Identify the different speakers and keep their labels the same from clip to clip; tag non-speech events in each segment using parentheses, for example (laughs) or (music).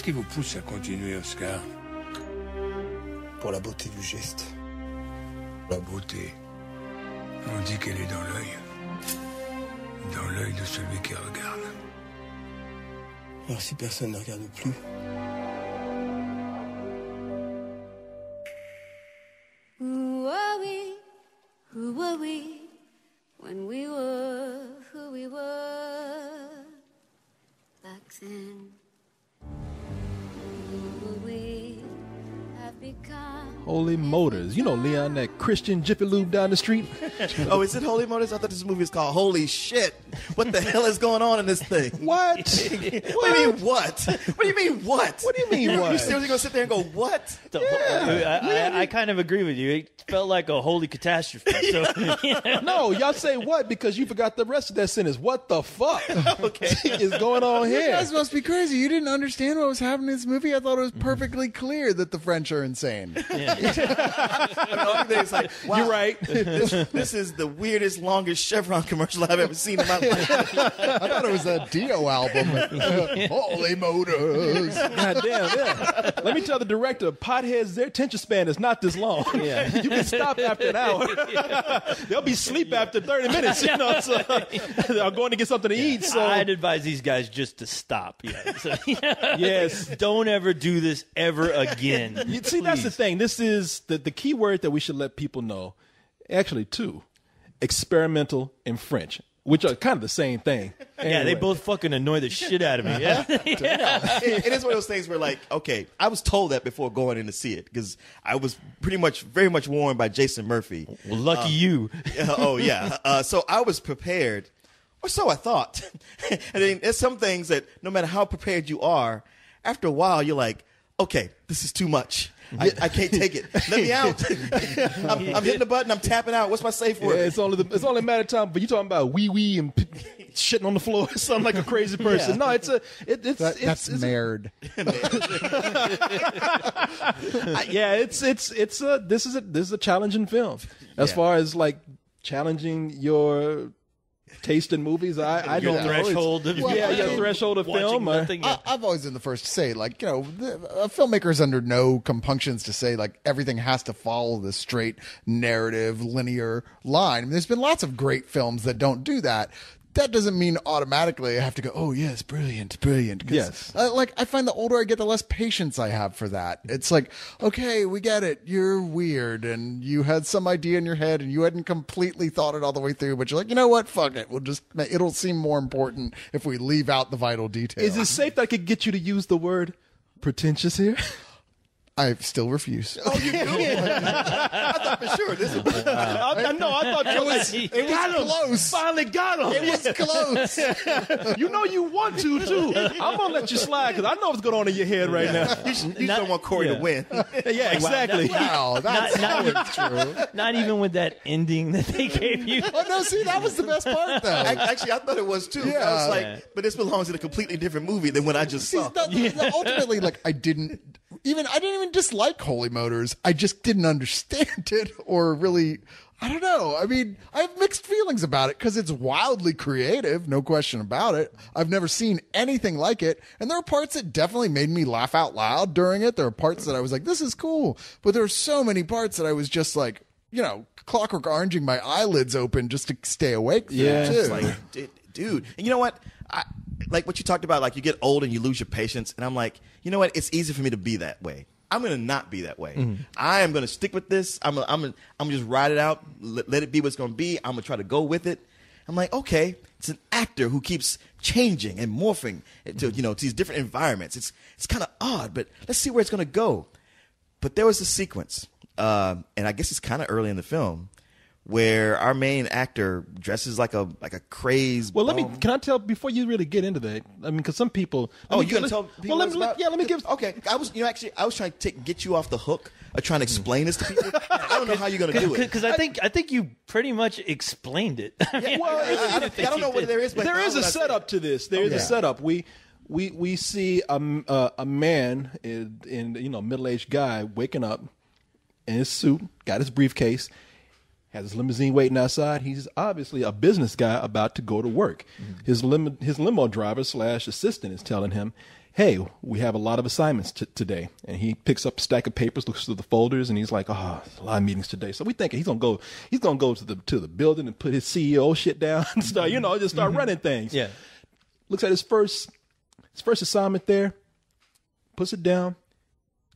Speaker 1: Qu'est-ce qui vous pousse à continuer, Oscar Pour la beauté du geste. La beauté. On dit qu'elle est dans l'œil. Dans l'œil de celui qui regarde. Alors si personne ne regarde plus,
Speaker 2: You know, Leon, that Christian Jiffy Lube down the street. (laughs) oh, is it Holy Motors?
Speaker 3: I thought this movie was called Holy Shit what the hell is going on in this thing? (laughs) What? (laughs) what do you mean what? What do you mean what? What do you mean what? You seriously gonna sit there and go what? The, yeah. I,
Speaker 1: I, I, kind of agree with you. It felt like a holy catastrophe. So, (laughs) yeah. No,
Speaker 3: y'all
Speaker 2: say what because you forgot the rest of that sentence. What the fuck okay. is going on here? You guys
Speaker 4: must be crazy. You didn't understand what was happening in this movie. I thought it was mm-hmm. perfectly clear that the French are insane.
Speaker 3: Yeah.
Speaker 2: like, wow, You're right. This, this
Speaker 3: is the weirdest, longest Chevron commercial I've ever seen in my life. I thought it was a Dio album.
Speaker 2: (laughs) Holy motors. God damn, yeah. Let me tell the director, potheads, their attention span is not this long. (laughs) Yeah. (laughs) you can stop after an hour. They'll be sleep yeah. after 30 minutes, you know. So
Speaker 1: they're going to get something to eat. So I'd advise these guys just to stop. Yeah. So, yes. Don't ever do this ever again.
Speaker 2: You, see, that's the thing. This is the, the key word that we should let people know. Actually, two experimental
Speaker 3: in French which are kind of the same thing. Anyway. (laughs)
Speaker 2: Yeah, they
Speaker 1: both fucking annoy the shit out of me. Yeah,
Speaker 3: (laughs)
Speaker 2: yeah. (laughs) It, it is one of those
Speaker 3: things where, like, okay, I was told that before going in to see it because I was pretty much, very much warned by Jason Murphy. Well, lucky uh, you. oh yeah. Uh, so I was prepared, or so I thought. I mean, there's some things that no matter how prepared you are, after a while you're like, okay, this is too much. I, I can't take it. Let me out. (laughs) I'm, I'm, hitting the button. I'm tapping out. What's my safe word? Yeah, it's only the, it's only a matter
Speaker 2: of time. But you talking about wee wee and p- shitting on the floor. Sound like a crazy person. Yeah. No, it's a it, it's, that, it's that's it's, married. (laughs) yeah, it's it's it's a this is a this is a challenging film as yeah. far as like challenging your taste in movies. I, I don't threshold Of, well, yeah, your threshold of film. Uh,
Speaker 4: I, have always been the first to say, like, you know, the, a filmmaker is under no compunctions to say like everything has to follow the straight narrative linear line. I mean, there's been lots of great films that don't do that that doesn't mean automatically I have to go, oh, yes, brilliant, brilliant. Yes. like, I find the older I get, the less patience I have for that. It's like, okay, we get it. You're weird and you had some idea in your head and you hadn't completely thought it all the way through, but you're like, you know what? Fuck it. We'll just, it'll seem more important if we leave out the vital details. Is it
Speaker 2: safe that I could get you to use the word pretentious here? (laughs) I still refuse. Oh, you
Speaker 3: do? (laughs) I thought for sure this. Was, (laughs) I, I, no, I thought it was. It was got
Speaker 2: him. close. Finally got him. It was close. (laughs) you know you want to too. I'm gonna let you slide because I know what's going on in your head right yeah. now. You, you not, don't want Corey yeah. to win.
Speaker 1: yeah, exactly. Wow, wow that's not, not, true. Not even with that ending that they gave you. oh no, see,
Speaker 3: that was the best part though. I, actually, I thought it was too. Yeah. I was like, yeah. but this belongs in a completely different movie than what I just see, saw. That, yeah. Ultimately, like I didn't
Speaker 4: even I didn't even dislike
Speaker 3: Holy Motors.
Speaker 4: I just didn't understand (laughs) it or really I don't know. I mean, I have mixed feelings about it because it's wildly creative, no question about it. I've never seen anything like it. And there are parts that definitely made me laugh out loud during it. There are parts that I was like, this is cool. But there are so many parts that I was just like, you know, clockwork oranging my eyelids open just to stay awake. Yeah. Too. Like,
Speaker 3: dude. And you know what? I, like what you talked about, like you get old and you lose your patience. And I'm like, you know what? It's easy for me to be that way. I'm gonna not be that way. Mm-hmm. I am gonna stick with this. I'm gonna, I'm gonna, I'm gonna just ride it out. Let, let, it be what's gonna be. I'm gonna try to go with it. I'm like, okay, it's an actor who keeps changing and morphing to mm-hmm. you know to these different environments. It's it's kind of odd, but let's see where it's gonna go. But there was a sequence, uh, and I guess it's kind of early in the film where our main actor dresses like a like a crazed. Well, let bum. me. Can I tell before you really get into that? I mean, because some people. Oh, you gonna tell? People well, let me. About, yeah, let me give. Okay, I was. You know, actually, I was trying to take, get you off the hook. of trying
Speaker 1: to hmm. explain this to people. I don't know how you're gonna do it because I think I think you pretty much explained it.
Speaker 3: I mean, yeah, (laughs) well, I, I, I, don't, know what there is, but there is a
Speaker 1: setup to this. There is a setup. We we
Speaker 2: we see a uh, a man in, eh, in you know middle aged guy waking up in his suit, got his briefcase has his limousine waiting outside. He's obviously a business guy about to go to work. Mm-hmm. His limo, his limo driver slash assistant is telling him, "Hey, we have a lot of assignments t- today." And he picks up a stack of papers, looks through the folders, and he's like, "Oh, a lot of meetings today." So we think he's gonna go, he's gonna go to the to the building and put his CEO shit down (laughs) and start, you know, just start mm-hmm. running things. Yeah. Looks at his first his first assignment there, puts it down,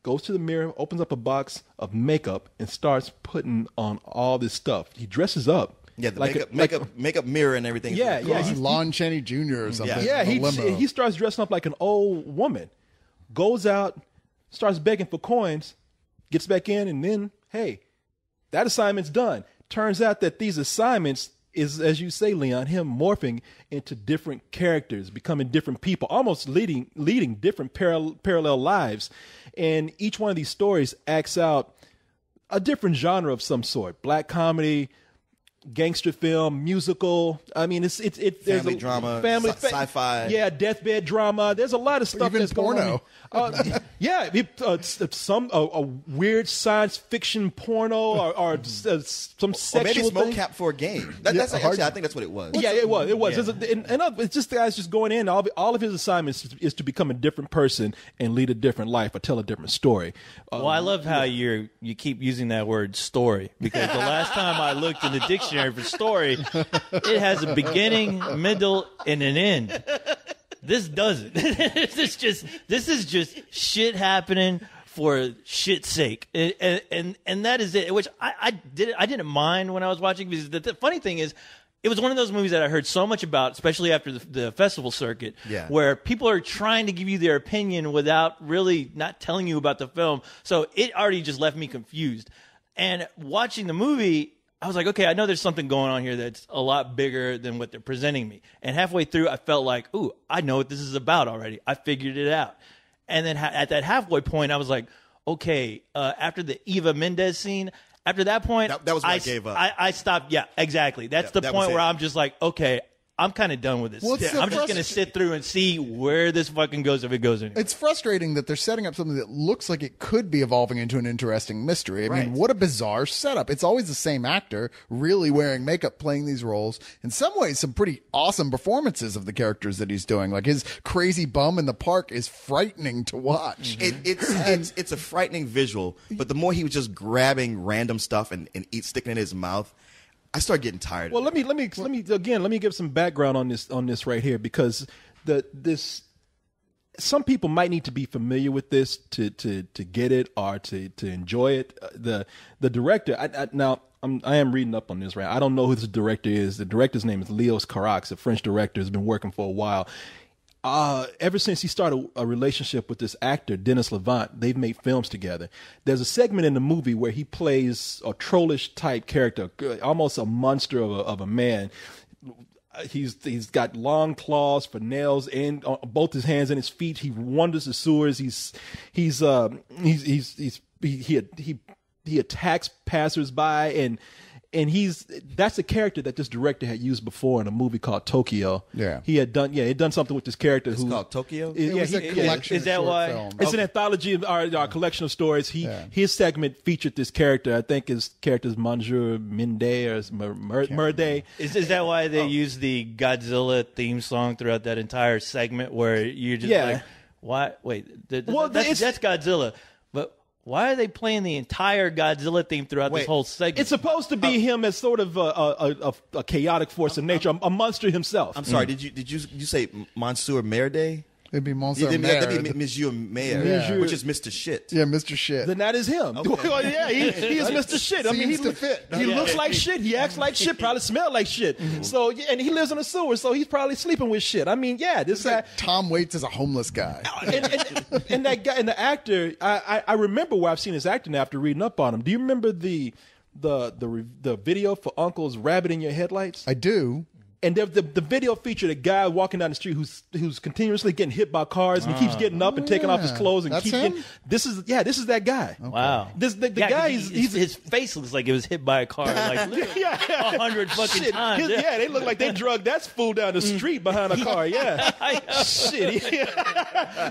Speaker 2: goes to the mirror, opens up a box of makeup, and starts putting on all this stuff. He dresses up. Yeah, the like makeup, a, makeup, like,
Speaker 4: makeup mirror and
Speaker 2: everything. Yeah, yeah. He's Lon
Speaker 4: Chaney Jr. or mm, something. Yeah, yeah he, he
Speaker 2: starts dressing up like an old woman, goes out, starts begging for coins, gets back in, and then, hey, that assignment's done. Turns out that these assignments is, as you say, Leon, him morphing into different characters, becoming different people, almost leading leading different parallel lives. And each one of these stories acts out a different genre of some sort black comedy, gangster film, musical. I mean, it's it's it's There's family a, drama, family sci- fi Yeah, deathbed drama. There's a lot of stuff. Even that's porno. Going on. Uh, (laughs) yeah, it, uh, some a, weird science fiction porno or, or (laughs) uh, some sexual. Or maybe smoke thing. cap for a game. That, yeah, that's actually, hard...
Speaker 3: I think that's
Speaker 1: what it was. Yeah, it was. It was. Yeah. It's
Speaker 2: a, and, and it's just the guy's just going in. All, all of his assignments is, is, to become a different person and lead a different life or tell a different story.
Speaker 1: well, I love how yeah. you you keep using that word story because the last time I looked in the dictionary. (laughs) dictionary for story, it has a beginning, middle, and an end. This doesn't. (laughs) this is just this is just shit happening for shit's sake, and and and that is it. Which I, I did I didn't mind when I was watching because the, the funny thing is it was one of those movies that I heard so much about, especially after the, the festival circuit, yeah. where people are trying to give you their opinion without really not telling you about the film. So it already just left me confused. And watching the movie, I was like, okay, I know there's something going on here that's a lot bigger than what they're presenting me. And halfway through, I felt like, ooh, I know what this is about already. I figured it out. And then ha- at that halfway point, I was like, okay, uh, after the Eva Mendez scene, after that point, that, that was I, I, gave up. I, I, stopped. Yeah, exactly. That's yeah, the that point where I'm just like, okay, I'm kind of done with this. Well, I'm just going to sit through and see where this fucking goes if it goes anywhere.
Speaker 4: It's frustrating that they're setting up something that looks like it could be evolving into an interesting mystery. I right. mean, what a bizarre setup. It's always the same actor really wearing makeup playing these roles. In some ways, some pretty awesome performances of the characters that he's doing. Like his crazy bum in the
Speaker 3: park is frightening to watch. Mm-hmm. It, it's, it's, (laughs) it's, a frightening visual, but the more he was just grabbing random stuff and, and eat, sticking it in his mouth, I start getting tired. Well,
Speaker 2: let me let me let me again let me give some background on this on this right here because the this some people might need to be familiar with this to to to get it or to to enjoy it. Uh, the the director I, I, now I'm I am reading up on this right. I don't know who this director is. The director's name is Leos Carax, a French director, has been working for a while uh, ever since he started a relationship with this actor Dennis Levant, they've made films together. There's a segment in the movie where he plays a trollish type character, almost a monster of a, of a man. He's he's got long claws for nails and uh, both his hands and his feet. He wanders the sewers. He's he's uh, he's he's, he's he, he he he attacks passersby and and he's that's a character that this director had used before in a movie called Tokyo. Yeah, he had done yeah he had done something with this character. It's who, called Tokyo. It, it yeah, he, collection. Is, is that why? It's okay. an anthology of our, our collection of stories. He yeah. his segment featured this character. I think his character is Manjur Minde or Murde.
Speaker 1: Is is that why they oh. use the Godzilla theme song throughout that entire segment? Where you just yeah. like, why? Wait, the, well, that's, that's Godzilla. Why are they playing the entire Godzilla theme throughout Wait, this whole segment? It's supposed to be uh, him as sort of a, a, a, a chaotic
Speaker 2: force
Speaker 3: I'm, of nature, I'm, a monster himself. I'm mm. sorry. Mm. Did you did you you say Monsieur Merde? It'd be Monsieur it Mayor. That'd be Monsieur Mayor, Yeah. which is Mr. Shit.
Speaker 4: Yeah, Mr. Shit.
Speaker 2: Then that
Speaker 3: is him. (laughs) Well, yeah,
Speaker 2: he, he is Mr. Shit. I mean, he, to fit. he Yeah. looks like shit. He acts like shit. Probably smell like shit. Mm-hmm. So yeah, and he lives in a sewer, so he's probably sleeping with shit. I mean, yeah, this guy. Tom Waits is a homeless guy. (laughs) and, and, and that guy and the actor, I, I I remember where I've seen his acting after reading up on him. Do you remember the the the the video for Uncle's Rabbit in Your Headlights? I do and the, the, video featured a guy walking down the street who's who's continuously getting hit by cars and he keeps ah. getting up and taking off his clothes and keeping. getting, this is yeah this is that guy
Speaker 1: wow this the, the guy he- he's, his, face looks like it was hit by a car like (laughs) a hundred fucking shit, times. his- yeah. they look like they (laughs) drug that fool down the mm. street behind a car yeah (laughs) shit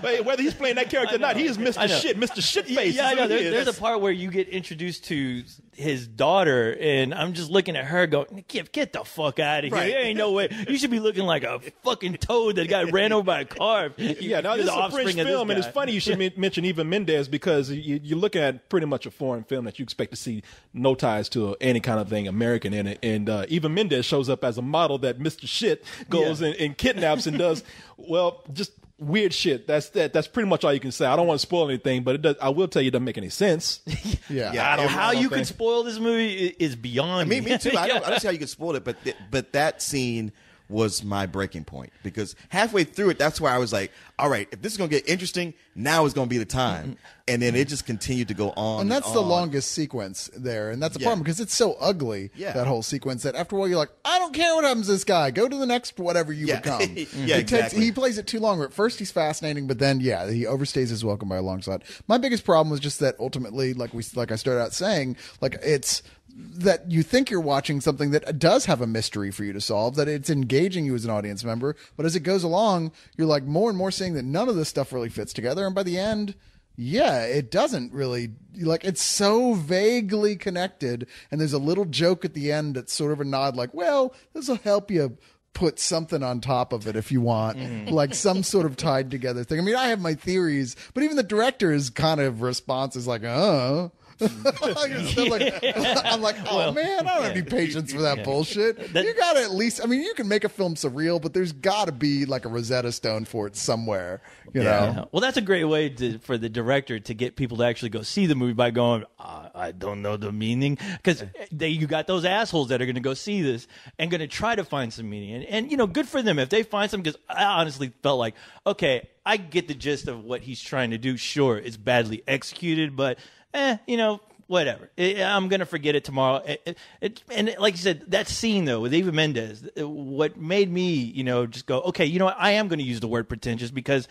Speaker 2: But whether he's playing that character or not he is Mr. Shit Mr. Shitface Yeah, yeah. know. There, there's a
Speaker 1: part where you get introduced to his daughter, and I'm just looking at her going, "Get, get the fuck out of here! Right. ain't no way. You should be looking like a fucking toad that got ran over by a car. (laughs) yeah, now this is a French film, and it's funny you should
Speaker 2: mention even Mendez because you, you're looking at pretty much a foreign film that you expect to see no ties to any kind of thing American in it, and uh, even Mendez shows up as a model that Mr. Shit goes yeah. and, and kidnaps and does (laughs) well just weird shit. That's that. That's pretty much all you can say. I don't want to spoil anything, but it does. I will tell you, it doesn't make any sense. (laughs) yeah, yeah. I
Speaker 1: don't, how you think. could spoil this movie is beyond I mean, me. Me too. I (laughs) don't, I don't see how you could spoil it, but th- but
Speaker 3: that scene was my breaking point because halfway through it, that's where I was like, all right, if this is going to get interesting, now is going to be the time. And then it just continued to go on. And that's and on. the longest
Speaker 4: sequence there. And that's a yeah. problem because it's so ugly, yeah. that whole sequence, that after a while you're like, I don't care what happens to this guy. Go to the next whatever you yeah. become. (laughs) yeah, he, exactly. takes, he plays it too long. at first he's fascinating, but then, yeah, he overstays his welcome by a long shot. My biggest problem was just that ultimately, like we, like I started out saying, like it's that you think you're watching something that does have a mystery for you to solve, that it's engaging you as an audience member. But as it goes along, you're like more and more seeing that none of this stuff really fits together. And by the end, yeah, it doesn't really like it's so vaguely connected. And there's a little joke at the end that's sort of a nod, like, well, this will help you put something on top of it if you want, mm. like some sort of tied together thing. I mean, I have my theories, but even the director's kind of response is like, oh, (laughs) I'm, like, (laughs) I'm like, oh well, man, I don't have any patience for that bullshit. That, you got to at least, I mean, you can make a film surreal, but there's got to be like a Rosetta Stone for it somewhere, you know?
Speaker 1: Well, that's a great way to, for the director to get people to actually go see the movie by going, I don't know the meaning. Because you got those assholes that are going to go see this and going to try to find some meaning. And, and, you know, good for them if they find some, because I honestly felt like, okay, I get the gist of what he's trying to do. Sure, it's badly executed, but eh, you know, whatever. I'm gonna forget it tomorrow. It, it, it, and like you said, that scene though with Eva Mendes, what made me, you know, just go, okay, you know what? I am gonna use the word pretentious because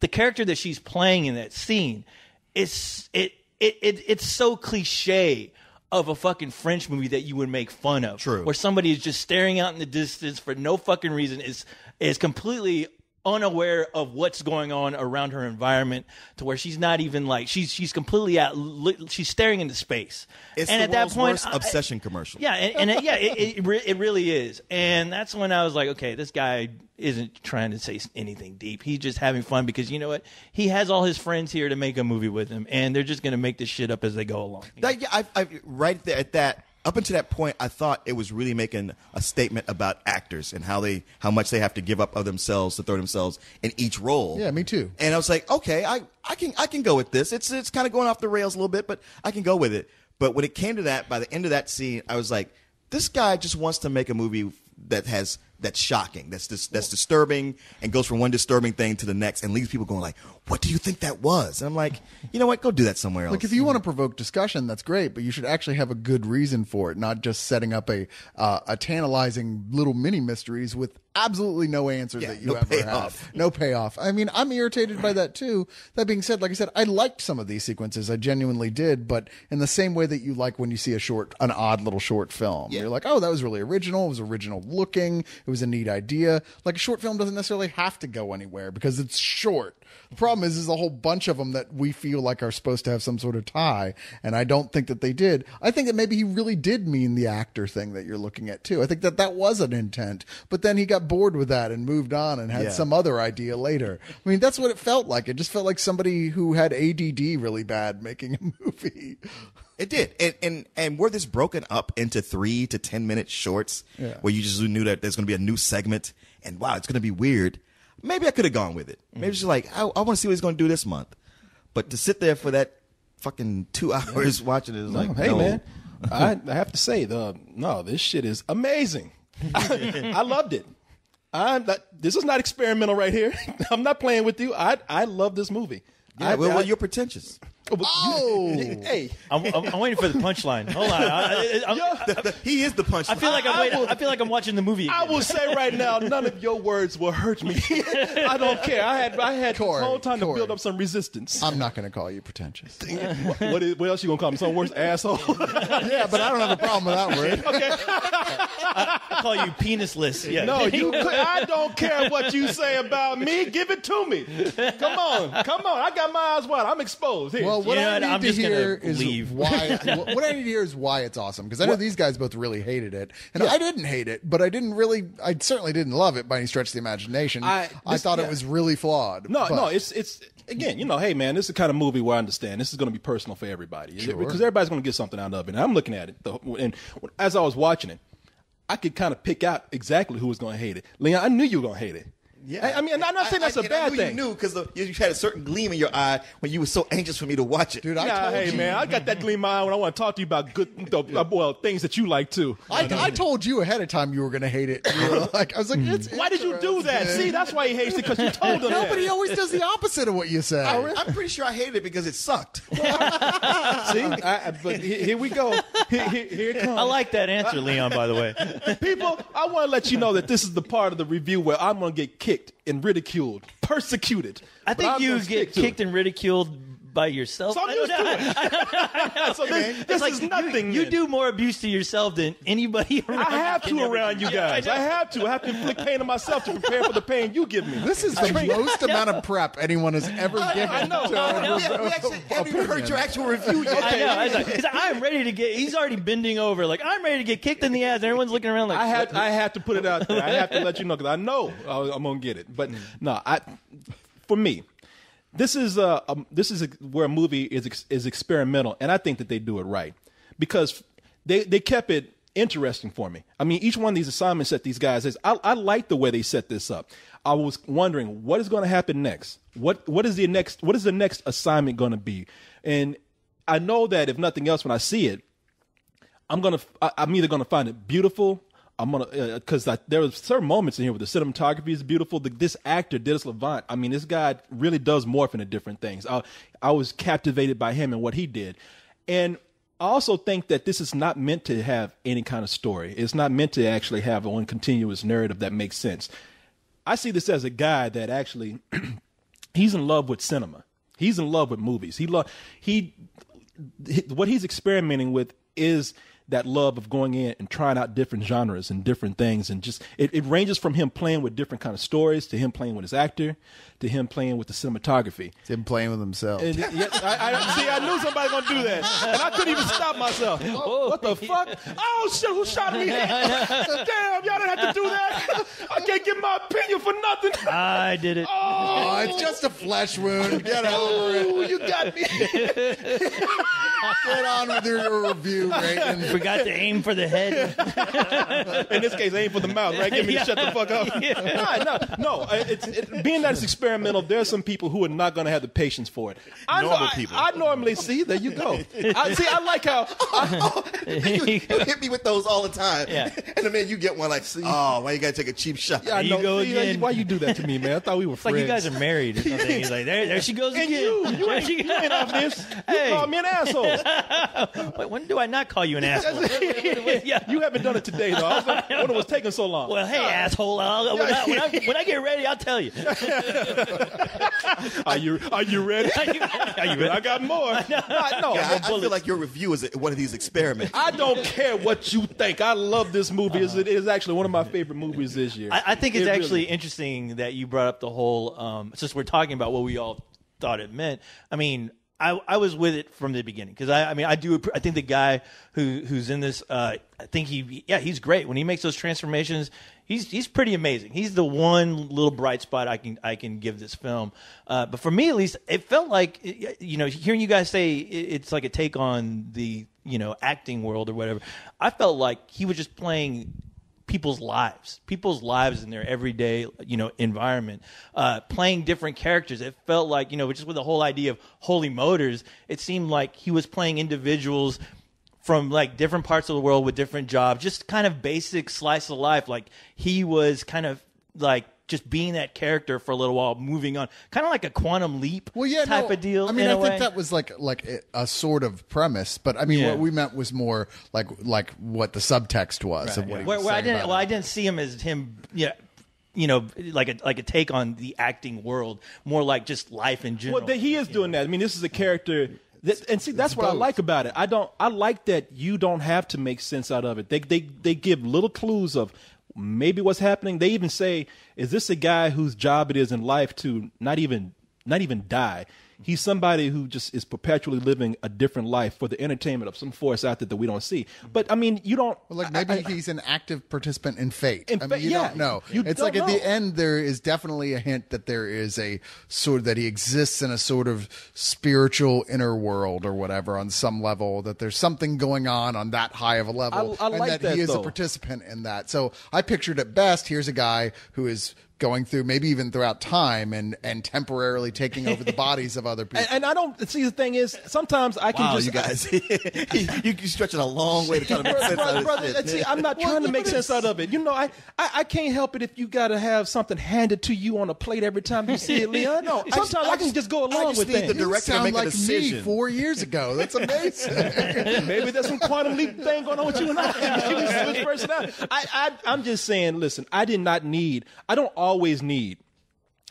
Speaker 1: the character that she's playing in that scene, it's it it, it it's so cliche of a fucking French movie that you would make fun of. True. Where somebody is just staring out in the distance for no fucking reason is is completely unaware of what's going on around her environment to where she's not even like she's she's completely at she's staring into space. It's and at that point, I, obsession commercial. Yeah, and, and yeah, it, it, it really is. And that's when I was like, okay, this guy isn't trying to say anything deep. He's just having fun because you know what? He has all his friends here to make a movie with him, and they're just going to make this shit up as they go along. That, yeah, I, I, right there, at that up until that point, I thought it was really making a statement about
Speaker 3: actors and how they how much they have to give up of themselves to throw themselves in each role. Yeah, me too. And I was like, okay, I, I can I can go with this. It's it's kind of going off the rails a little bit, but I can go with it. But when it came to that, by the end of that scene, I was like, this guy just wants to make a movie that has that's shocking, that's dis- that's disturbing, and goes from one disturbing thing to the next, and leaves people going like, what do you think that was? And I'm like, you know what? Go do that somewhere else. Like, if you want to provoke discussion, that's
Speaker 4: great, but you should actually have a good reason for it, not just setting up a uh, a tantalizing little mini mysteries with absolutely no answers yeah, that you no ever payoff. have. No payoff. I mean, I'm irritated by that too. That being said, like I said, I liked some of these sequences. I genuinely did, but in the same way that you like when you see a short, an odd little short film, yeah. you're like, oh, that was really original. It was original looking. It was a neat idea. Like a short film doesn't necessarily have to go anywhere because it's short. The problem is, is a whole bunch of them that we feel like are supposed to have some sort of tie, and I don't think that they did. I think that maybe he really did mean the actor thing that you're looking at too. I think that that was an intent, but then he got bored with that and moved on and had yeah. some other idea later. I mean, that's what it felt like. It just felt like somebody who had ADD really bad making a (laughs) movie.
Speaker 3: It did, and and and were this broken up into three to ten minute shorts, yeah. where you just knew that there's going to be a new segment, and wow, it's going to be weird maybe I could have gone with it. Maybe she's like, I, I want to see what he's going to do this month. But to sit there for that fucking two (laughs) hours watching it is like, hey no. man, I, I have to say the no, this shit is amazing. I,
Speaker 2: (laughs) I loved it. I'm not, this is not experimental right here. (laughs) I'm not playing with you. I I love this movie. Yeah, I, well, I, well, you're pretentious. Oh, oh! (laughs) hey! I'm, I'm, I'm waiting for the
Speaker 1: punchline. Hold on, I, I, Yo, he is the punchline. I feel like I'm I waiting, will- I feel like I'm watching the movie. Again. I will say right now, none of your words will hurt me. (laughs) I don't care. I had I had Corey, the
Speaker 2: whole time Corey. to build up some resistance. I'm not going to call you pretentious. what, what is, what else you gonna call me? Some worse asshole?
Speaker 1: (laughs) yeah, but I don't have a problem with that word. I call you penisless. Yeah. no, you. I don't care what you say
Speaker 2: about me. Give it to me. Come on, come on. I got my eyes wide. I'm exposed. Here, well, what I need I'm to just hear is leave. why. (laughs)
Speaker 4: what I need to hear is why it's awesome because I know these guys both really hated it, and I didn't hate it, but I didn't really. I certainly didn't love it by any stretch of the imagination. I, I, thought it was really flawed. No, but- no, it's
Speaker 2: it's again, you know, hey man, this is the kind of movie where I understand this is going to be personal for everybody Sure. because everybody's going to get something out of it. And I'm looking at it, the, and as I was watching it, I could kind of pick out exactly who was going to hate it. Leon, I knew you were going to hate it. Yeah, I, I mean, I'm not saying that's a bad thing. You knew because you
Speaker 3: had a certain gleam in your eye when you were so anxious for me to watch it. Dude, I told hey you. man, I
Speaker 2: got that gleam in my eye when I want to talk to you about good, uh, well, things that you like too. I, I told you ahead of time you were going to hate it.
Speaker 4: (laughs) like, I was like, hmm.
Speaker 2: why did you do that? See, that's why he hates it because you told him.
Speaker 3: Nobody that. always does the
Speaker 4: opposite of what you say. I,
Speaker 3: am pretty sure I hated it because it sucked. (laughs) See, but here
Speaker 4: we go. Here, here, here
Speaker 2: it
Speaker 3: comes. I like that answer, Leon. By the way, (laughs) people, I want to let
Speaker 2: you know that this is the part of the review where I'm going to get kicked kicked and ridiculed, persecuted. I think you get kicked
Speaker 1: and ridiculed by yourself. So I'm used to it. (laughs) (laughs) That's okay. This, this like, is nothing. You, you, do more abuse to yourself than anybody (laughs) around. I have to around you guys. I, have to. I have to inflict pain
Speaker 2: on myself to prepare for the pain you give me. This is the most amount of
Speaker 1: prep anyone has
Speaker 4: ever given. I know. I
Speaker 1: know. We, we actually haven't heard your actual review yet. I know. I like, he's like, I'm ready to get. He's already bending over. Like I'm ready to get kicked in the ass. everyone's looking around like. I had. I have to put it
Speaker 2: out there. I have to let you know because I know uh, I'm gonna get it. But mm. no, I. For me, this is a this is where a movie is is experimental, and I think that they do it right because they they kept it interesting for me. I mean, each one of these assignments that these guys is, I, I like the way they set this up. I was wondering what is going to happen next. What what is the next what is the next assignment going to be? And I know that if nothing else, when I see it, I'm gonna I, am going to i am either gonna find it beautiful I'm gonna because uh, there are certain moments in here where the cinematography is beautiful. The, this actor, Dennis Levant, I mean, this guy really does morph into different things. I, I was captivated by him and what he did, and I also think that this is not meant to have any kind of story. It's not meant to actually have one continuous narrative that makes sense. I see this as a guy that actually (clears throat) he's in love with cinema. He's in love with movies. He love he what he's experimenting with is that love of going in and trying out different genres and different things and just it, it ranges from him playing with different kind of stories to him playing with his actor to him playing with the cinematography
Speaker 4: him playing with himself and, yeah, I, I,
Speaker 2: see i knew somebody was gonna do that and i couldn't even stop myself oh, what the fuck oh shit who shot me (laughs) damn y'all didn't have to do that
Speaker 4: i can't give my opinion for nothing i
Speaker 1: did it oh, oh it's
Speaker 4: just a flesh
Speaker 1: wound get over it Ooh, you got me (laughs) get on with your, your review right forgot to aim for the head. (laughs) In this case, aim for the mouth, right?
Speaker 2: Get me to shut the fuck up. No, no, uh, no. It's, it, being that it's experimental, there are some people who are not going to have the patience for it. I Normal I, people. I, normally see. There you go. I see. I like how I, (laughs) oh, you, you hit
Speaker 3: me with those all the time. Yeah. (laughs) And the then you get one like, oh, why you got to take a cheap shot? Yeah, I know. You go see, again. Why
Speaker 2: you do that to me, man? I thought we were friends. Like you guys are married or something. He's like, there, there she goes and You, you, ain't, you ain't off
Speaker 1: this. You hey. call me an asshole. Wait, when do I not call you an asshole? (laughs) yeah. You haven't done it today, though. I was like, (laughs) oh, was taking so long? Well, hey, asshole. I'll, when, I, when, I, when I get ready, I'll tell you. (laughs)
Speaker 3: are you Are you ready? Are you ready? I got more. no, no yeah, I, I, feel like your review is one
Speaker 2: of these experiments. I don't care what you think. I love this movie. Uh-huh. is actually one of my favorite movies
Speaker 1: this year. I, I think it's it actually really. interesting that you brought up the whole. Um, since we're talking about what we all thought it meant. I mean, I, I was with it from the beginning because I, I mean I do I think the guy who who's in this uh, I think he yeah he's great when he makes those transformations he's he's pretty amazing he's the one little bright spot I can I can give this film uh, but for me at least it felt like you know hearing you guys say it's like a take on the you know acting world or whatever I felt like he was just playing people's lives, people's lives in their everyday, you know, environment. Uh, playing different characters, it felt like, you know, just with the whole idea of Holy Motors, it seemed like he was playing individuals from like different parts of the world with different jobs, just kind of basic slice of life. Like he was kind of like just being that character for a little while, moving on, kind of like a quantum leap well, yeah, type no, of deal. I mean, I think that
Speaker 4: was like like a sort of premise, but I mean, yeah. what we meant was more like like what the subtext was right, of what yeah. he was
Speaker 1: well, saying I didn't, well, it. I didn't see him as him, yeah. You know, like a like a take on the acting world, more like just life in general. Well, the, he is doing know. that. I mean, this is a character that, and see, that's what I like about it. I don't. I like
Speaker 2: that you don't have to make sense out of it. They they they give little clues of maybe what's happening. They even say, is this a guy whose job it is in life to not even not even die? He's somebody who just is perpetually living a different life for the entertainment of some force
Speaker 4: out there that we don't see. But I mean, you don't. Well, like maybe I, I, he's an active participant in fate. In I mean, you yeah, don't know. You it's don't like know. at the end, there is definitely a hint that there is a sort of, that he exists in a sort of spiritual inner world or whatever on some level. That there's something going on on that high of a level, I, and like that, that, he is though. a participant in that. So I pictured at best, here's a guy who is going through, maybe even throughout time, and and temporarily taking over the (laughs) bodies of other people.
Speaker 2: And, and I don't see the thing is sometimes I can wow, just you
Speaker 4: guys, (laughs) (laughs) you,
Speaker 3: you stretch it a long way to try to make sense brother, see, I'm not trying to make sense
Speaker 2: out of it. You know, I, I, I can't help it if you got to have something handed to you on a plate every time you see it, Leon. no, sometimes I, I can just go along with it. The director you sound make like a decision. me four years ago. That's amazing. maybe there's some quantum leap thing going on with you and I. I, I I'm just saying. Listen, I did not need. I don't always always need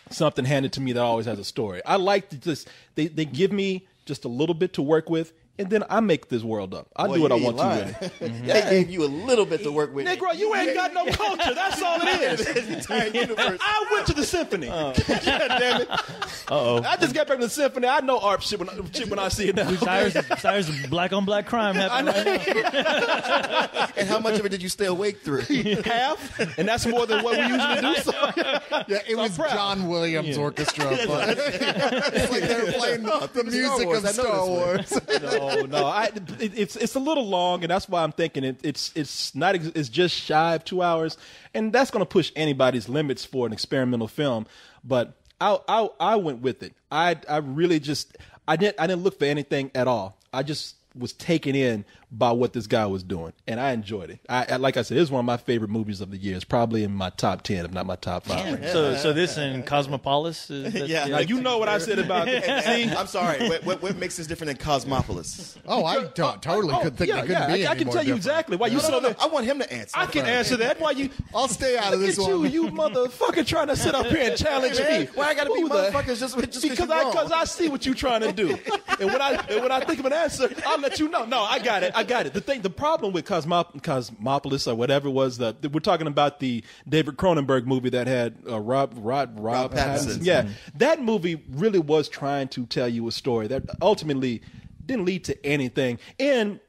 Speaker 2: something handed to me that always has a story. I like to just they, they give me just a little bit to work with and then I make this world up. I do what I want lying. to do. (laughs) They mm-hmm. That gave
Speaker 3: you a little bit to work with. Negro,
Speaker 2: you ain't got no culture. That's all it is. (laughs)
Speaker 1: I
Speaker 3: went to the symphony. Uh, (laughs) damn
Speaker 1: it. Uh-oh.
Speaker 2: I just got back from the symphony. I know Arp shit when, I, shit when I see it now. Cyrus, black on black crime happening
Speaker 4: right and how much of it did you stay awake through? Half. And that's more than what we usually do. So. Yeah, it so was John Williams yeah. Orchestra. But, like
Speaker 2: they're playing the music of Star Star Wars no, oh, no. I, it, it's it's a little long, and that's why I'm thinking it, it's it's not it's just shy of two hours, and that's going to push anybody's limits for an experimental film. But I I, I went with it. I I really just I didn't I didn't look for anything at all. I just was taken in by what this guy was doing, and I enjoyed it. I, I like I said, it's one of my favorite movies of the year. It's probably in my top ten, if not my top five. Yeah. So, so
Speaker 1: this in Cosmopolis. Is that, (laughs) yeah, Now, you know what I said about. (laughs)
Speaker 2: and, and, I'm sorry. What,
Speaker 3: what, what, makes this different than
Speaker 1: Cosmopolis?
Speaker 3: Oh, I don't, totally oh, could think yeah, it couldn't yeah, be. I, I can tell different. you exactly why you no, saw no, no, that. I want him to answer. I can answer that. Why you? (laughs) I'll stay out of
Speaker 2: this one. You, you motherfucker, trying to sit up here and challenge hey, me? Why I gotta Who be motherfuckers just, just because I because I see what you trying to do, and when I and when I think of an answer, I'll let you know. No, I got it. I I got it. The thing, the problem with Cosmopolis or whatever was that the we're talking about the David Cronenberg movie that had uh, Rob Rob, Rob Pattinson. Pattinson. Yeah, mm-hmm. that movie really was trying to tell you a story that ultimately didn't lead to anything. And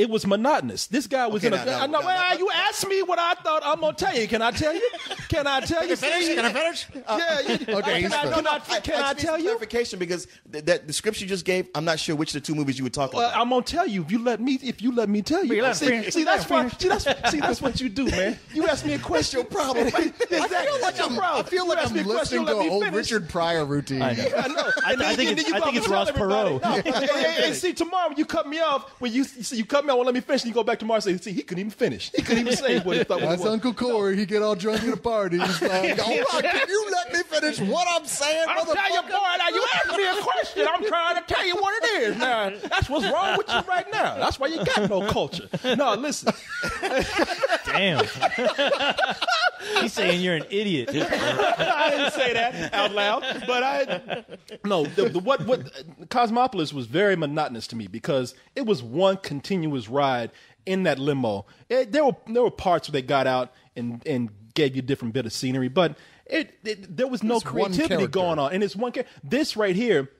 Speaker 2: it was monotonous. This guy was okay, in a. No, no, no, well, you asked me what I thought. I'm gonna tell you. Can I tell you? Can I tell you? Can I finish? Can I finish? yeah. You, okay. Can, I, can, I, I, can I, tell you?
Speaker 3: Clarification, because th- that the script you just gave, I'm not sure which of the two movies you were talking well, about. I'm gonna tell you if you let me.
Speaker 2: If you let me tell you. Wait, see, see, that's why. See, that's see, that's what you do, man. You ask me a question. That's your problem. (laughs) I
Speaker 4: feel like I'm. listening to an old Richard Pryor routine. (laughs) I know.
Speaker 2: I think it's Ross Perot. And (laughs) see, tomorrow you cut me off when you see you cut me man won't let me finish. And you go back to Mars see, he couldn't even finish. He couldn't even say what he thought. That's Uncle Corey. He get all
Speaker 4: drunk at a party. He's like, oh, (laughs) God, can you let me finish what I'm saying, I'm telling you, boy, now you ask me a question. I'm trying to tell you what it is. Now, that's what's wrong with you right now. That's why
Speaker 2: you got no culture. No, listen. Damn. (laughs)
Speaker 1: He's saying you're an idiot. (laughs) I didn't say that
Speaker 2: out loud, but I no. The, the, what what Cosmopolis was very monotonous to me because it was one continuous was ride in that limo. It, eh, there were there were parts where they got out and and gave you a different bit of scenery, but it, it there was no it's creativity going on. And it's one character. This right here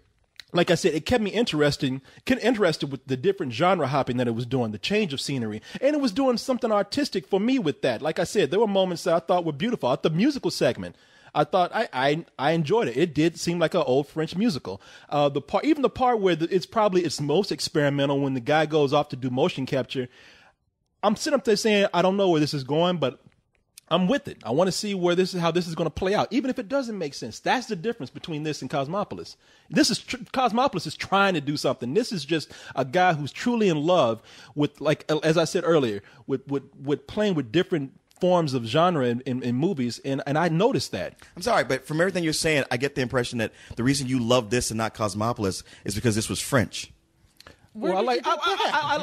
Speaker 2: like I said, it kept me interesting, interested with the different genre hopping that it was doing, the change of scenery, and it was doing something artistic for me with that. Like I said, there were moments that I thought were beautiful. The musical segment, I thought I, I, I enjoyed it. It did seem like an old French musical. Uh, the part, even the part where the, it's probably its most experimental when the guy goes off to do motion capture. I'm sitting up there saying I don't know where this is going, but I'm with it. I want to see where this is how this is going to play out, even if it doesn't make sense. That's the difference between this and Cosmopolis. This is tr- Cosmopolis is trying to do something. This is just a guy who's truly in love with, like as I said earlier, with with with playing with different forms of genre in, in,
Speaker 3: in, movies, and, and I noticed that. I'm sorry, but from everything you're saying, I get the impression that the reason you love this and not Cosmopolis is because this was French.
Speaker 2: Where well, I like I, I,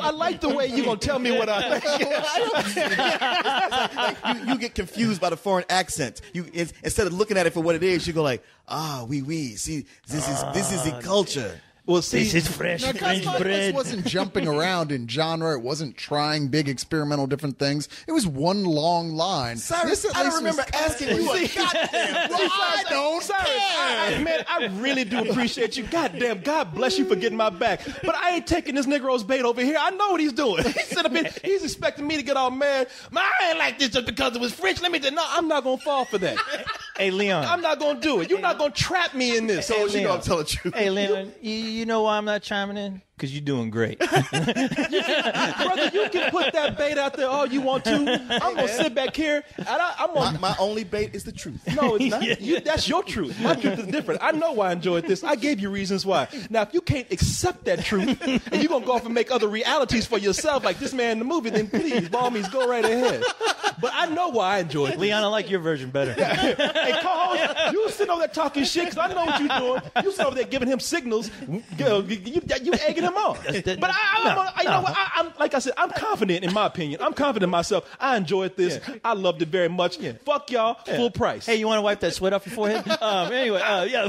Speaker 2: I, I, like the way you're gonna tell me
Speaker 3: what I think. like, (laughs) (laughs) you, you, get confused by the foreign accent. You instead of looking at it for what it is, you go like, ah, oui, oui. See, this is this is the ah, culture. Well, see, this is fresh now, French bread. wasn't jumping around
Speaker 4: in genre. It wasn't trying big experimental different things. It was one long line. Cyrus, this I don't remember asking you. (laughs) goddamn, (laughs) well, I don't Cyrus, I, I, man, I really do
Speaker 2: appreciate you. Goddamn, God bless you for getting my back. But I ain't taking this Negro's bait over here. I know what he's doing. (laughs) He's, in, he's expecting me to get all mad. Man, I ain't like this just because it was French. Let me just, no, I'm not gonna fall for that. Hey Leon, I'm not gonna do it. You're hey, not gonna trap me in this. So hey, you know I'm telling the truth. Hey Leon,
Speaker 1: you, you know why I'm not chiming in? because you're doing great. (laughs) brother,
Speaker 2: you can put that bait out there all
Speaker 1: you want to. I'm going to sit back here. And I, am gonna...
Speaker 3: my, my, only bait is the truth. No, it's not. (laughs) yeah.
Speaker 2: you, that's your truth. My truth is different. I know why I enjoyed this. I gave you reasons why. Now, if you can't accept that truth and you're going to go off and make other realities for yourself, like this man in the movie, then please, by all means, go right ahead. But I know why I enjoyed it. Leon, I like your version better. (laughs) hey, co you sitting over there talking shit because I know what you're doing. You sitting over there giving him signals. You, you, you egging him on. that, but I, no, a, you know what? I, am like I said, I'm confident in my opinion. I'm confident in myself. I enjoyed this. Yeah. I loved it very much. Yeah. Fuck y'all. Yeah. Full price. Hey, you want to wipe that sweat off your forehead? (laughs) um, anyway, uh, yeah.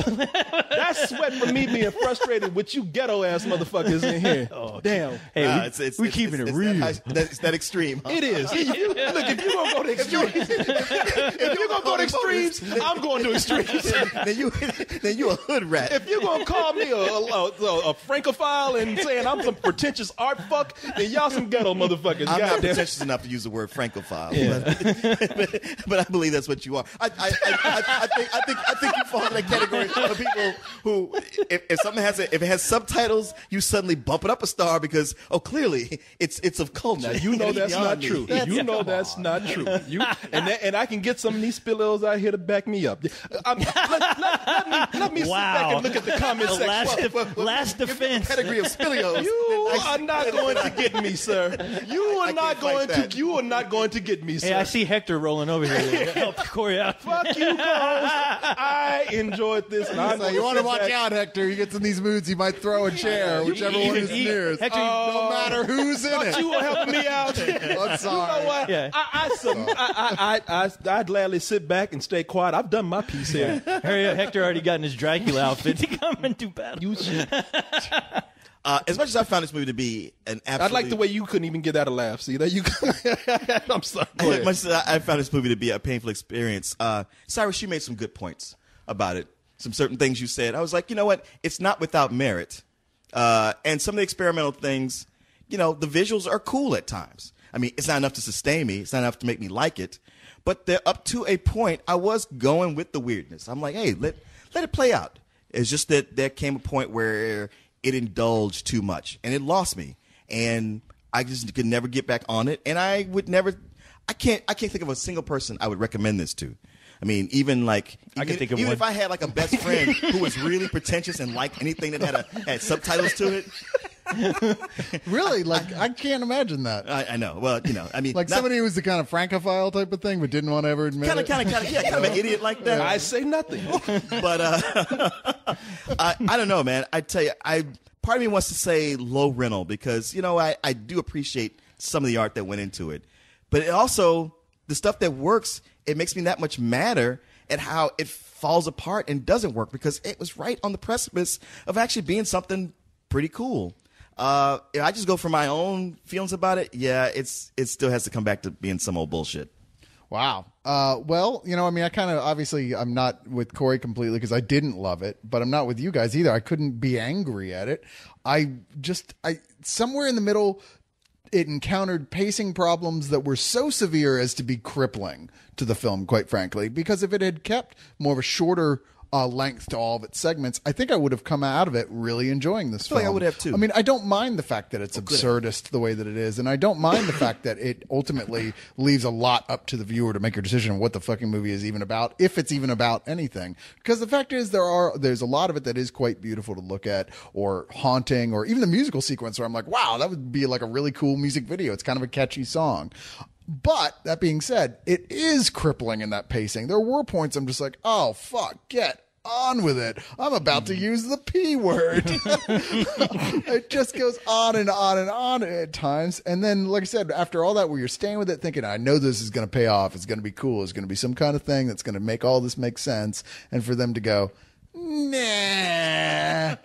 Speaker 2: (laughs) That's sweat from me being frustrated with you ghetto ass motherfuckers in here. (laughs) Oh, damn. Hey, we, it's, it's, we keeping
Speaker 3: it's, it real. That, high, that, that extreme. Huh? It is. look,
Speaker 2: if you gonna go to extremes, if you gonna go to extremes, I'm going to extremes. then
Speaker 3: you, then you a hood rat. If
Speaker 2: you gonna call me a, a, a, a francophile and and saying I'm some pretentious art fuck, then y'all some ghetto motherfuckers. I'm God not damn. pretentious
Speaker 3: enough to use the word francophile, yeah. but, but, (laughs) but, I believe that's what you are. I, I, I, I, think I think I think you fall in that category of people who, if, if something has a, if it has subtitles, you suddenly bump it up a star because oh clearly it's it's of culture. Now, you know that's not true. That's, you know that's
Speaker 2: on. not true. You and that, and I can get some of these spillos out here to back me up. Let,
Speaker 1: let, let, me, let me wow. sit back and look at the comments section. Last, well, well, well, last defense. Pedigree of you I, are not (laughs) going to get
Speaker 2: me, sir. You are I not going to. You are not going to get me, sir. Hey, I see
Speaker 1: Hector rolling over here. (laughs)
Speaker 2: Help
Speaker 4: Corey
Speaker 1: out. Fuck you, co I
Speaker 4: enjoyed this.
Speaker 2: And I'm you want to watch out,
Speaker 4: Hector. He gets in these moods. He might throw a chair, whichever one is nearest. Hector, uh, no matter who's in
Speaker 1: it. You were helping me out. (laughs) I'm sorry. You know what? Yeah. I, I, I,
Speaker 4: I, I, would gladly
Speaker 2: sit back and stay quiet. I've done my piece here. Hurry up, Hector already got in his Dracula outfit to come and do
Speaker 3: battle. You should.
Speaker 2: Uh, as much as I found this movie to be an absolute, I like the way you couldn't even get out a laugh. See that you?
Speaker 3: (laughs) I'm sorry. As much as I found this movie to be a painful experience, uh, Cyrus, you made some good points about it. Some certain things you said, I was like, you know what? It's not without merit. Uh, and some of the experimental things, you know, the visuals are cool at times. I mean, it's not enough to sustain me. It's not enough to make me like it. But they're up to a point. I was going with the weirdness. I'm like, hey, let let it play out. It's just that there came a point where it indulged too much and it lost me. And I just could never get back on it. And I would never, I can't, I can't think of a single person I would recommend this to. I mean, even like I even, even one. if I had like a best friend who was really pretentious and liked anything that had a, had subtitles to it, (laughs) really? Like I, can't
Speaker 4: imagine that. I, I know. Well, you know, I mean, Like not- somebody who was the kind of francophile type of thing, but didn't want to ever admit kind of, it. kind
Speaker 2: of, kind of, yeah, kind of an (laughs) idiot like that. I say nothing.
Speaker 3: (laughs) but uh, I, I don't know, man. I tell you, I part of me wants to say low rental because you know I, I do appreciate some of the art that went into it, but it also the stuff that works it makes me that much madder at how it falls apart and doesn't work because it was right on the precipice of actually being something pretty cool. Uh, if I just go for my own feelings about it, yeah, it's it still has to come back to being some old bullshit. Wow. Uh,
Speaker 4: well, you know, I mean, I kind of obviously I'm not with Corey completely because I didn't love it, but I'm not with you guys either. I couldn't be angry at it. I just I somewhere in the middle it encountered pacing problems that were so severe as to be crippling to the film, quite frankly. Because if it had kept more of a shorter uh, length to all of its segments, I think I would have come out of it really enjoying this I film. Like I would have too. I mean, I don't mind the fact that it's oh, absurdist the way that it is, and I don't mind the fact that it ultimately (coughs) leaves a lot up to the viewer to make your decision of what the fucking movie is even about, if it's even about anything. Because the fact is, there are there's a lot of it that is quite beautiful to look at, or haunting, or even the musical sequence where I'm like, wow, that would be like a really cool music video. It's kind of a catchy song. But that being said, it is crippling in that pacing. There were points I'm just like, oh, fuck, get on with it. I'm about to hmm. use the P word. (laughs) (laughs) it just goes on and on and on at times. And then, like I said, after all that, where you're staying with it, thinking, I know this is going to pay off. It's going to be cool. It's going to be some kind of thing that's going to make all this make sense. And for them to go, nah.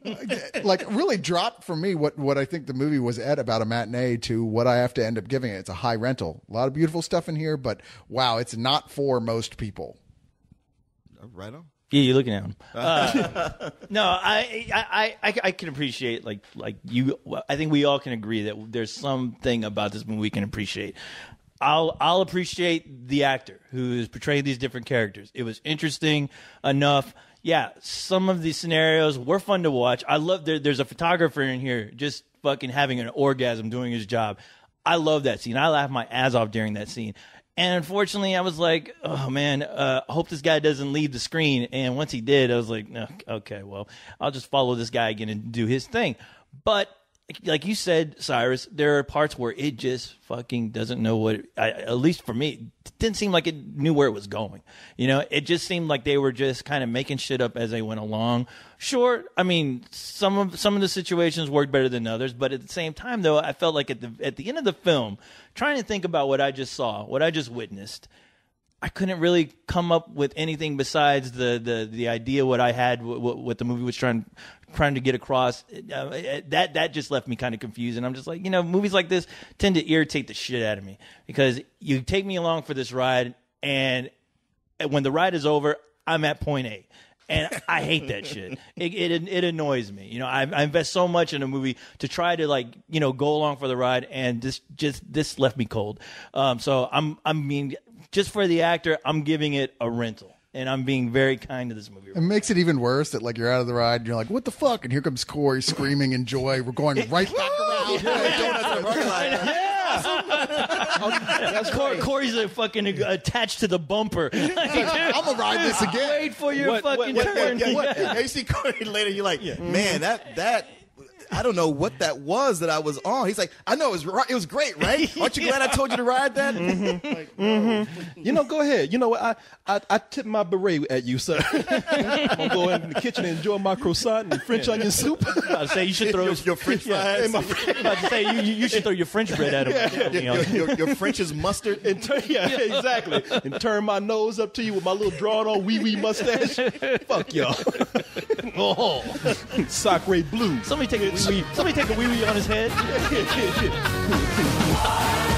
Speaker 4: (laughs) like really dropped for me what what I think the movie was at about a matinee to what I have to end up giving it. It's a high rental. A lot of beautiful stuff in here, but wow, it's not for most people.
Speaker 3: Right on.
Speaker 1: Yeah, you're looking at him. (laughs) Uh, no, I, I, I, I can appreciate like like you. I think we all can agree that there's something about this movie we can appreciate. I'll I'll appreciate the actor who is portraying these different characters. It was interesting enough yeah, some of these scenarios were fun to watch. I love there, there's a photographer in here just fucking having an orgasm doing his job. I love that scene. I laughed my ass off during that scene. And unfortunately, I was like, oh man, uh, I hope this guy doesn't leave the screen. And once he did, I was like, no, okay, well, I'll just follow this guy again and do his thing. But like you said, Cyrus, there are parts where it just fucking doesn't know what. It, I, at least for me, it didn't seem like it knew where it was going. You know, it just seemed like they were just kind of making shit up as they went along. Sure, I mean some of some of the situations worked better than others, but at the same time, though, I felt like at the at the end of the film, trying to think about what I just saw, what I just witnessed, I couldn't really come up with anything besides the the, the idea what I had what, what the movie was trying trying to get across. Uh, uh that that just left me kind of confused, and I'm just like, you know, movies like this tend to irritate the shit out of me because you take me along for this ride, and when the ride is over, I'm at point A. And I hate that shit. (laughs) It, it, it annoys me. You know, I, I invest so much in a movie to try to like you know go along for the ride, and this just this left me cold. Um, so I'm I mean just for the actor, I'm giving it a rental. And I'm being very kind to this movie. It makes it even worse that like you're out of the ride and you're
Speaker 4: like, what the fuck? And here comes Corey screaming in joy. We're going (laughs) right back around.
Speaker 3: Yeah. (laughs)
Speaker 1: (laughs) Corey's like fucking attached to the bumper. Like, I'm gonna ride this again. Wait for your what, fucking what, what, turn. What, what, yeah. you see
Speaker 3: Corey later, you're like, man, that that I don't know what that was that I was on. He's like, I know it was It was great, right? (laughs) Aren't you glad I told you to ride that? Mm-hmm. mm-hmm. (laughs) Like, mm-hmm. you know, go ahead. You know
Speaker 2: what? I, I, I tip my beret at you, sir. (laughs) I'm going to go in the kitchen and enjoy my croissant and French onion soup. I say you should throw your, your French fries. Yeah, I say you, you, should throw your French bread at him. Yeah. Your, your, your, French is mustard. And turn, yeah, exactly. And turn my nose up to you with my little drawn on wee wee mustache. Fuck y'all. oh, Sacre blue. Somebody take it wee wee. Somebody take a wee wee on his head. (laughs)